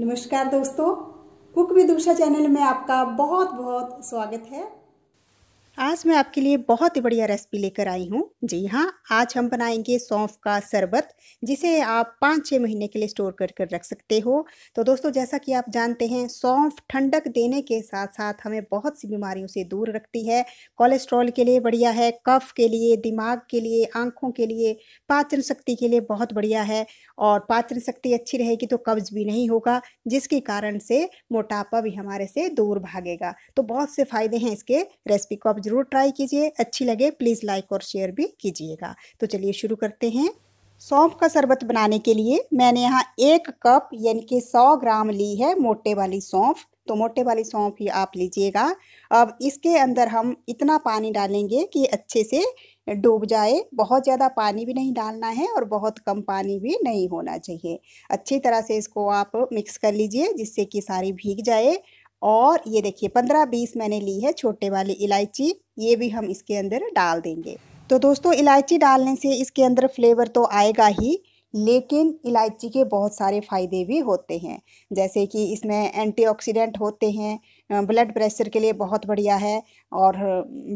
नमस्कार दोस्तों cook विदुषा channel में आपका बहुत बहुत स्वागत है आज मैं आपके लिए बहुत ही बढ़िया रेसिपी लेकर आई हूँ जी हाँ आज हम बनाएंगे सौंफ का शरबत जिसे आप पाँच छः महीने के लिए स्टोर कर कर रख सकते हो तो दोस्तों जैसा कि आप जानते हैं सौंफ ठंडक देने के साथ साथ हमें बहुत सी बीमारियों से दूर रखती है कोलेस्ट्रॉल के लिए बढ़िया है कफ के लिए दिमाग के लिए आँखों के लिए पाचन शक्ति के लिए बहुत बढ़िया है और पाचन शक्ति अच्छी रहेगी तो कब्ज भी नहीं होगा जिसके कारण से मोटापा भी हमारे से दूर भागेगा तो बहुत से फ़ायदे हैं इसके रेसिपी को आप ज़रूर ट्राई कीजिए अच्छी लगे प्लीज़ लाइक और शेयर भी कीजिएगा तो चलिए शुरू करते हैं सौंफ का शरबत बनाने के लिए मैंने यहाँ एक कप यानी कि सौ ग्राम ली है मोटे वाली सौंफ तो मोटे वाली सौंफ ही आप लीजिएगा अब इसके अंदर हम इतना पानी डालेंगे कि अच्छे से डूब जाए बहुत ज़्यादा पानी भी नहीं डालना है और बहुत कम पानी भी नहीं होना चाहिए अच्छी तरह से इसको आप मिक्स कर लीजिए जिससे कि सारी भीग जाए और ये देखिए पंद्रह बीस मैंने ली है छोटे वाली इलायची ये भी हम इसके अंदर डाल देंगे तो दोस्तों इलायची डालने से इसके अंदर फ्लेवर तो आएगा ही लेकिन इलायची के बहुत सारे फ़ायदे भी होते हैं जैसे कि इसमें एंटीऑक्सीडेंट होते हैं ब्लड प्रेशर के लिए बहुत बढ़िया है और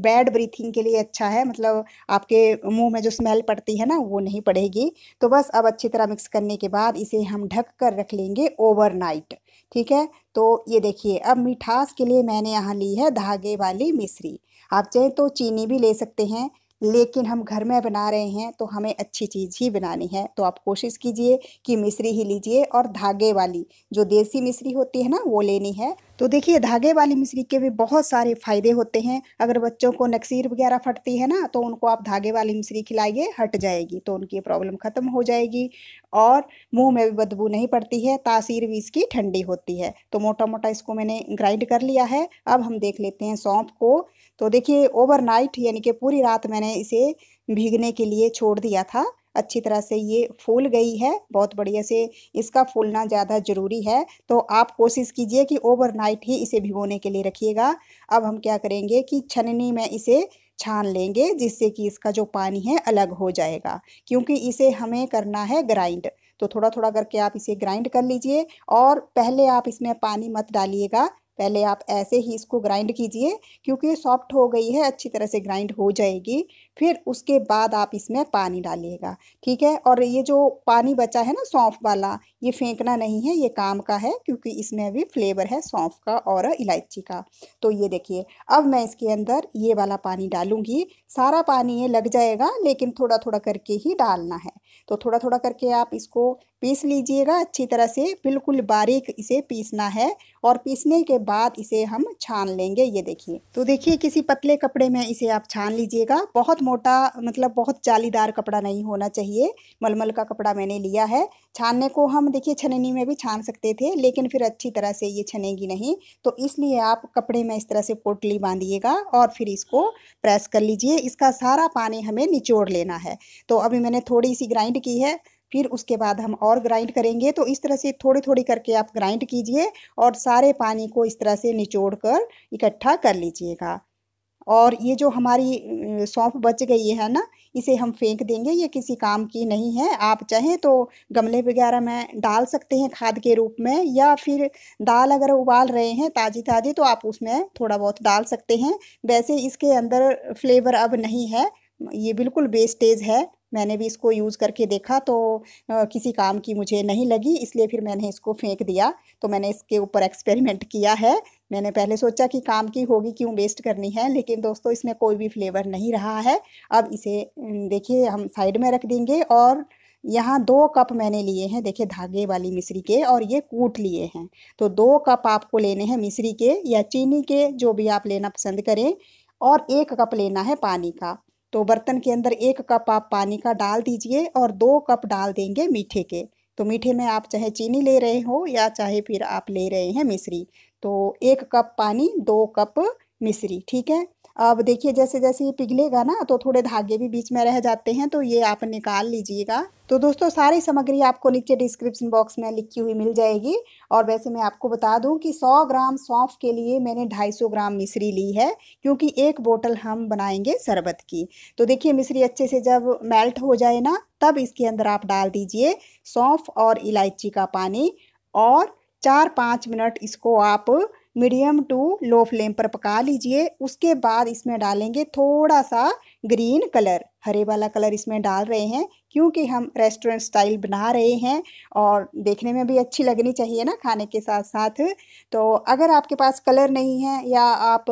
बैड ब्रीथिंग के लिए अच्छा है मतलब आपके मुंह में जो स्मेल पड़ती है ना वो नहीं पड़ेगी तो बस अब अच्छी तरह मिक्स करने के बाद इसे हम ढक कर रख लेंगे ओवरनाइट ठीक है तो ये देखिए अब मिठास के लिए मैंने यहाँ ली है धागे वाली मिश्री आप चाहें तो चीनी भी ले सकते हैं लेकिन हम घर में बना रहे हैं तो हमें अच्छी चीज़ ही बनानी है तो आप कोशिश कीजिए कि मिश्री ही लीजिए और धागे वाली जो देसी मिश्री होती है ना वो लेनी है तो देखिए धागे वाली मिश्री के भी बहुत सारे फ़ायदे होते हैं अगर बच्चों को नक्सीर वगैरह फटती है ना तो उनको आप धागे वाली मिश्री खिलाइए हट जाएगी तो उनकी प्रॉब्लम ख़त्म हो जाएगी और मुंह में भी बदबू नहीं पड़ती है तासीर भी इसकी ठंडी होती है तो मोटा मोटा इसको मैंने ग्राइंड कर लिया है अब हम देख लेते हैं सौंफ को तो देखिए ओवर यानी कि पूरी रात मैंने इसे भीगने के लिए छोड़ दिया था अच्छी तरह से ये फूल गई है बहुत बढ़िया से इसका फूलना ज़्यादा ज़रूरी है तो आप कोशिश कीजिए कि ओवरनाइट ही इसे भिगोने के लिए रखिएगा अब हम क्या करेंगे कि छननी में इसे छान लेंगे जिससे कि इसका जो पानी है अलग हो जाएगा क्योंकि इसे हमें करना है ग्राइंड तो थोड़ा थोड़ा करके आप इसे ग्राइंड कर लीजिए और पहले आप इसमें पानी मत डालिएगा पहले आप ऐसे ही इसको ग्राइंड कीजिए क्योंकि सॉफ्ट हो गई है अच्छी तरह से ग्राइंड हो जाएगी फिर उसके बाद आप इसमें पानी डालिएगा ठीक है और ये जो पानी बचा है ना सौंफ वाला ये फेंकना नहीं है ये काम का है क्योंकि इसमें भी फ्लेवर है सौंफ का और इलायची का तो ये देखिए अब मैं इसके अंदर ये वाला पानी डालूंगी सारा पानी ये लग जाएगा लेकिन थोड़ा थोड़ा करके ही डालना है तो थोड़ा थोड़ा करके आप इसको पीस लीजिएगा अच्छी तरह से बिल्कुल बारीक इसे पीसना है और पीसने के बाद इसे हम छान लेंगे ये देखिए तो देखिए किसी पतले कपड़े में इसे आप छान लीजिएगा बहुत मोटा मतलब बहुत जालीदार कपड़ा नहीं होना चाहिए मलमल का कपड़ा मैंने लिया है छानने को हम देखिए छननी में भी छान सकते थे लेकिन फिर अच्छी तरह से ये छनेगी नहीं तो इसलिए आप कपड़े में इस तरह से पोटली बांधिएगा और फिर इसको प्रेस कर लीजिए इसका सारा पानी हमें निचोड़ लेना है तो अभी मैंने थोड़ी सी ग्राइंड की है फिर उसके बाद हम और ग्राइंड करेंगे तो इस तरह से थोड़ी थोड़ी करके आप ग्राइंड कीजिए और सारे पानी को इस तरह से निचोड़ कर इकट्ठा कर लीजिएगा और ये जो हमारी सौंफ बच गई है ना इसे हम फेंक देंगे ये किसी काम की नहीं है आप चाहें तो गमले वगैरह में डाल सकते हैं खाद के रूप में या फिर दाल अगर उबाल रहे हैं ताज़ी ताज़ी तो आप उसमें थोड़ा बहुत डाल सकते हैं वैसे इसके अंदर फ्लेवर अब नहीं है ये बिल्कुल वेस्टेज है मैंने भी इसको यूज़ करके देखा तो किसी काम की मुझे नहीं लगी इसलिए फिर मैंने इसको फेंक दिया तो मैंने इसके ऊपर एक्सपेरिमेंट किया है मैंने पहले सोचा कि काम की होगी क्यों वेस्ट करनी है लेकिन दोस्तों इसमें कोई भी फ्लेवर नहीं रहा है अब इसे देखिए हम साइड में रख देंगे और यहाँ दो कप मैंने लिए हैं देखिए धागे वाली मिश्री के और ये कूट लिए हैं तो दो कप आपको लेने हैं मिश्री के या चीनी के जो भी आप लेना पसंद करें और एक कप लेना है पानी का तो बर्तन के अंदर एक कप आप पानी का डाल दीजिए और दो कप डाल देंगे मीठे के तो मीठे में आप चाहे चीनी ले रहे हो या चाहे फिर आप ले रहे हैं मिश्री तो एक कप पानी दो कप मिश्री ठीक है अब देखिए जैसे जैसे ये पिघलेगा ना तो थोड़े धागे भी बीच में रह जाते हैं तो ये आप निकाल लीजिएगा तो दोस्तों सारी सामग्री आपको नीचे डिस्क्रिप्शन बॉक्स में लिखी हुई मिल जाएगी और वैसे मैं आपको बता दूं कि 100 ग्राम सौंफ के लिए मैंने 250 ग्राम मिश्री ली है क्योंकि एक बोतल हम बनाएंगे शरबत की तो देखिए मिश्री अच्छे से जब मेल्ट हो जाए ना तब इसके अंदर आप डाल दीजिए सौंफ और इलायची का पानी और चार पाँच मिनट इसको आप मीडियम टू लो फ्लेम पर पका लीजिए उसके बाद इसमें डालेंगे थोड़ा सा ग्रीन कलर हरे वाला कलर इसमें डाल रहे हैं क्योंकि हम रेस्टोरेंट स्टाइल बना रहे हैं और देखने में भी अच्छी लगनी चाहिए ना खाने के साथ साथ तो अगर आपके पास कलर नहीं है या आप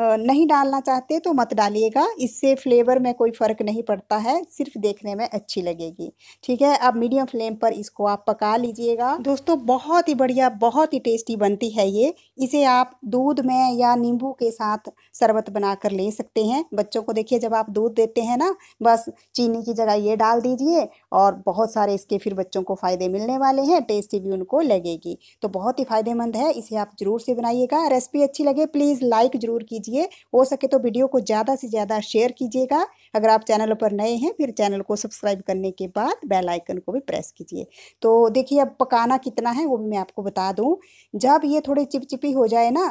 नहीं डालना चाहते तो मत डालिएगा इससे फ्लेवर में कोई फ़र्क नहीं पड़ता है सिर्फ देखने में अच्छी लगेगी ठीक है अब मीडियम फ्लेम पर इसको आप पका लीजिएगा दोस्तों बहुत ही बढ़िया बहुत ही टेस्टी बनती है ये इसे आप दूध में या नींबू के साथ शरबत बनाकर ले सकते हैं बच्चों को देखिए जब आप दूध देते हैं ना बस चीनी की जगह ये डाल दीजिए और बहुत सारे इसके फिर बच्चों को फ़ायदे मिलने वाले हैं टेस्टी भी उनको लगेगी तो बहुत ही फ़ायदेमंद है इसे आप ज़रूर से बनाइएगा रेसिपी अच्छी लगे प्लीज़ लाइक ज़रूर कीजिए कीजिए हो सके तो वीडियो को ज़्यादा से ज़्यादा शेयर कीजिएगा अगर आप चैनल पर नए हैं फिर चैनल को सब्सक्राइब करने के बाद बेल आइकन को भी प्रेस कीजिए तो देखिए अब पकाना कितना है वो भी मैं आपको बता दूँ जब ये थोड़ी चिपचिपी हो जाए ना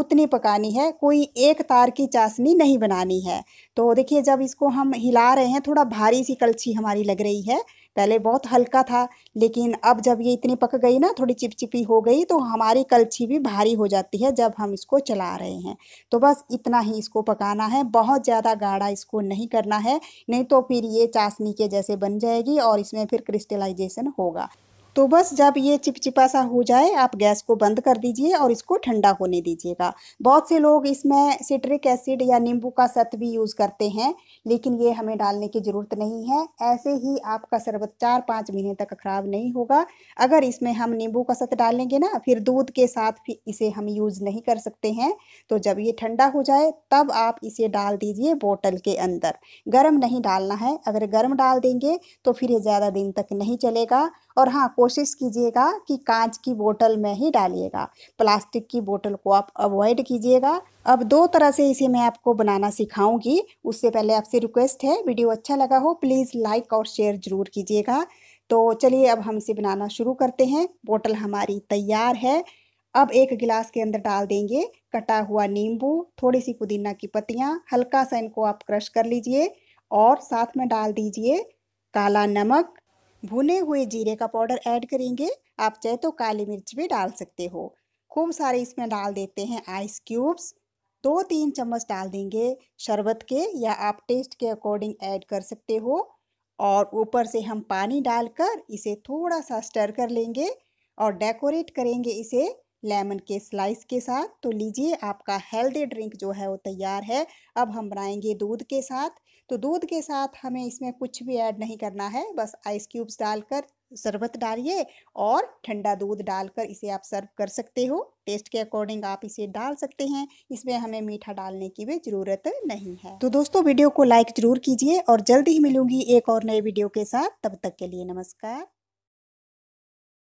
उतनी पकानी है कोई एक तार की चाशनी नहीं बनानी है तो देखिए जब इसको हम हिला रहे हैं थोड़ा भारी सी कलछी हमारी लग रही है पहले बहुत हल्का था लेकिन अब जब ये इतनी पक गई ना थोड़ी चिपचिपी हो गई तो हमारी कलछी भी भारी हो जाती है जब हम इसको चला रहे हैं तो बस इतना ही इसको पकाना है बहुत ज़्यादा गाढ़ा इसको नहीं करना है नहीं तो फिर ये चाशनी के जैसे बन जाएगी और इसमें फिर क्रिस्टलाइजेशन होगा तो बस जब ये चिपचिपा सा हो जाए आप गैस को बंद कर दीजिए और इसको ठंडा होने दीजिएगा बहुत से लोग इसमें सिट्रिक एसिड या नींबू का सत भी यूज़ करते हैं लेकिन ये हमें डालने की ज़रूरत नहीं है ऐसे ही आपका शरबत चार पाँच महीने तक ख़राब नहीं होगा अगर इसमें हम नींबू का सत डालेंगे ना फिर दूध के साथ फिर इसे हम यूज़ नहीं कर सकते हैं तो जब ये ठंडा हो जाए तब आप इसे डाल दीजिए बोतल के अंदर गर्म नहीं डालना है अगर गर्म डाल देंगे तो फिर ये ज़्यादा दिन तक नहीं चलेगा और हाँ कोशिश कीजिएगा कि कांच की बोतल में ही डालिएगा प्लास्टिक की बोतल को आप अवॉइड कीजिएगा अब दो तरह से इसे मैं आपको बनाना सिखाऊंगी उससे पहले आपसे रिक्वेस्ट है वीडियो अच्छा लगा हो प्लीज़ लाइक और शेयर ज़रूर कीजिएगा तो चलिए अब हम इसे बनाना शुरू करते हैं बोतल हमारी तैयार है अब एक गिलास के अंदर डाल देंगे कटा हुआ नींबू थोड़ी सी पुदीना की पत्तियाँ हल्का सा इनको आप क्रश कर लीजिए और साथ में डाल दीजिए काला नमक भुने हुए जीरे का पाउडर ऐड करेंगे आप चाहे तो काली मिर्च भी डाल सकते हो खूब सारे इसमें डाल देते हैं आइस क्यूब्स दो तीन चम्मच डाल देंगे शरबत के या आप टेस्ट के अकॉर्डिंग ऐड कर सकते हो और ऊपर से हम पानी डालकर इसे थोड़ा सा स्टर कर लेंगे और डेकोरेट करेंगे इसे लेमन के स्लाइस के साथ तो लीजिए आपका हेल्दी ड्रिंक जो है वो तैयार है अब हम बनाएंगे दूध के साथ तो दूध के साथ हमें इसमें कुछ भी ऐड नहीं करना है बस आइस क्यूब्स डालकर शरबत डालिए और ठंडा दूध डालकर इसे आप सर्व कर सकते हो टेस्ट के अकॉर्डिंग आप इसे डाल सकते हैं इसमें हमें मीठा डालने की भी ज़रूरत नहीं है तो दोस्तों वीडियो को लाइक ज़रूर कीजिए और जल्दी ही मिलूंगी एक और नए वीडियो के साथ तब तक के लिए नमस्कार